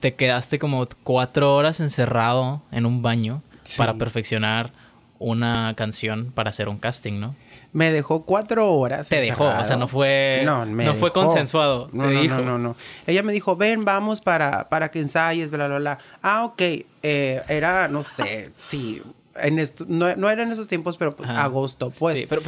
te quedaste como cuatro horas encerrado en un baño para perfeccionar una canción para hacer un casting, ¿no? Me dejó cuatro horas. Te dejó, o sea, no fue, no, fue consensuado. No, no, no, no, Ella me dijo, ven, vamos para, para que ensayes, bla, bla, bla. Ah, ok. Eh, era, no sé, sí, no, no era en esos tiempos, pero agosto, pues. Sí, pero,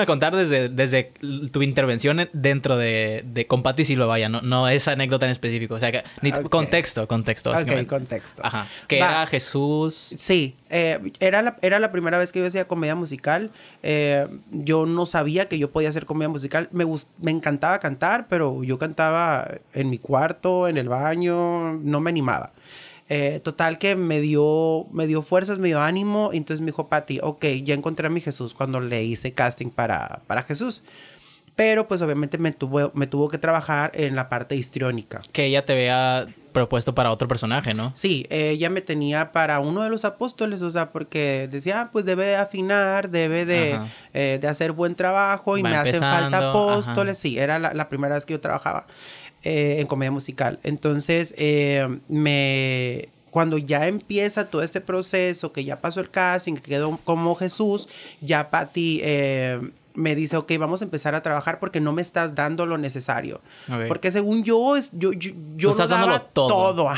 a contar desde, desde tu intervención dentro de, de y Lo vaya, no, no esa anécdota en específico. O sea, que, ni, contexto, contexto. contexto. Que era Jesús. Sí, eh, era, la, era la primera vez que yo hacía comedia musical. Eh, yo no sabía que yo podía hacer comedia musical. Me, me encantaba cantar, pero yo cantaba en mi cuarto, en el baño, no me animaba. Eh, total que me dio, me dio fuerzas, me dio ánimo. entonces me dijo Pati, ok, ya encontré a mi Jesús cuando le hice casting para, para Jesús. Pero pues obviamente me tuvo, me tuvo que trabajar en la parte histriónica. Que ella te vea propuesto para otro personaje, ¿no? Sí, ella me tenía para uno de los apóstoles, o sea, porque decía, ah, pues debe afinar, debe de, eh, de hacer buen trabajo y me hacen falta apóstoles. Sí, era la, primera vez que yo trabajaba. Eh, en comedia musical. Entonces, eh, me, cuando ya empieza todo este proceso, que ya pasó el casting, que quedó como Jesús, ya Patti eh, me dice, ok, vamos a empezar a trabajar porque no me estás dando lo necesario. Porque según yo, yo, yo, yo daba todo. todo.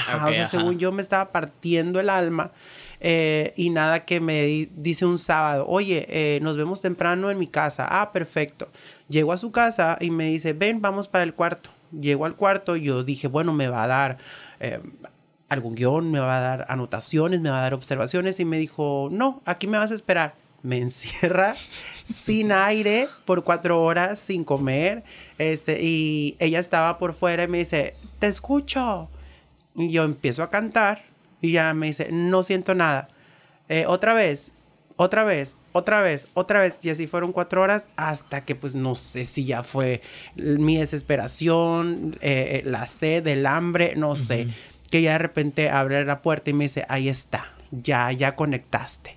según yo me estaba partiendo el alma. y nada que me dice un sábado, oye, nos vemos temprano en mi casa. Ah, perfecto. Llego a su casa y me dice, ven, vamos para el cuarto. Llego al cuarto y yo dije, bueno, me va a dar eh, algún guión, me va a dar anotaciones, me va a dar observaciones. Y me dijo, no, aquí me vas a esperar. Me encierra sin aire por cuatro horas, sin comer. Este, y ella estaba por fuera y me dice, te escucho. Y yo empiezo a cantar y ya me dice, no siento nada. Eh, otra vez, otra vez, otra vez, otra vez, y así fueron cuatro horas hasta que pues no sé si ya fue mi desesperación, eh, eh, la sed, el hambre, no sé, que ya de repente abre la puerta y me dice, ahí está, ya, ya conectaste.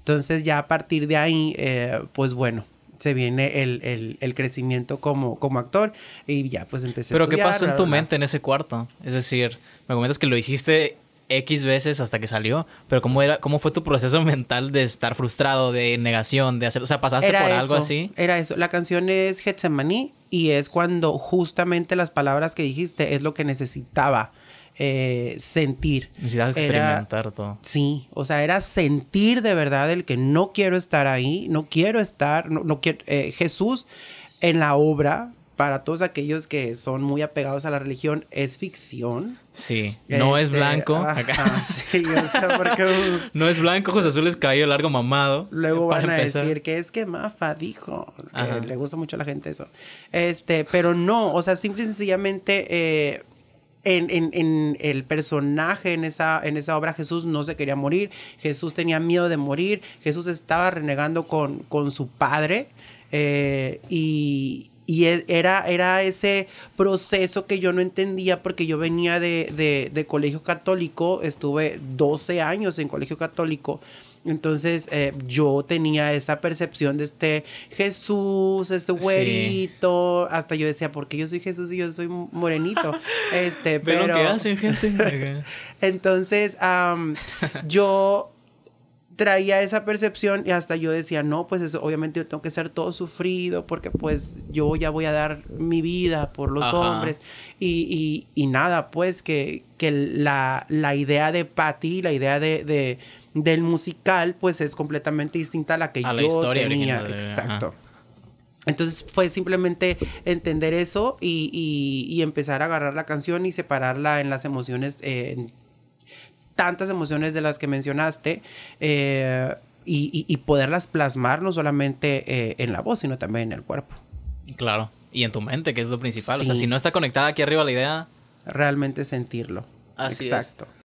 Entonces ya a partir de ahí, eh, pues bueno, se viene el, el, crecimiento como, como actor y ya pues empecé. Pero a estudiar, ¿qué pasó en tu mente en ese cuarto? Es decir, me comentas que lo hiciste X veces hasta que salió, pero ¿cómo, era, cómo fue tu proceso mental de estar frustrado, de negación, de hacer, o sea, pasaste por algo así? Era eso, la canción es Getsemaní y es cuando justamente las palabras que dijiste es lo que necesitaba. Eh, sentir. Necesitas experimentar todo. Sí, o sea, era sentir de verdad el que no quiero estar ahí, no quiero estar, no, quiero, eh, Jesús en la obra para todos aquellos que son muy apegados a la religión, es ficción. Sí, no es este, blanco. no es blanco, José Azul es cabello largo mamado. Luego van a decir que es que Mafa dijo, le gusta mucho a la gente eso. Este, pero no, o sea, simple y sencillamente eh, en, el personaje, en esa, en esa obra, Jesús no se quería morir, Jesús tenía miedo de morir, Jesús estaba renegando con, con su padre eh, y y e, era, era ese proceso que yo no entendía porque yo venía de, colegio católico, estuve 12 años en colegio católico. Entonces eh, yo tenía esa percepción de este Jesús, este güerito, hasta yo decía, ¿por qué yo soy Jesús y yo soy morenito? este, pero... gente? Entonces yo traía esa percepción y hasta yo decía, no, pues eso, obviamente yo tengo que ser todo sufrido porque pues yo ya voy a dar mi vida por los hombres y, nada, pues que, que la, la, idea de Patty, la idea de, del musical, pues es completamente distinta a la que a la historia tenía. Eh, Exacto. Entonces fue simplemente entender eso y, empezar a agarrar la canción y separarla en las emociones eh, tantas emociones de las que mencionaste. Eh, y, poderlas plasmar no solamente eh, en la voz, sino también en el cuerpo. Claro, y en tu mente, que es lo principal. O sea, si no está conectada aquí arriba la idea. Realmente sentirlo. Exacto.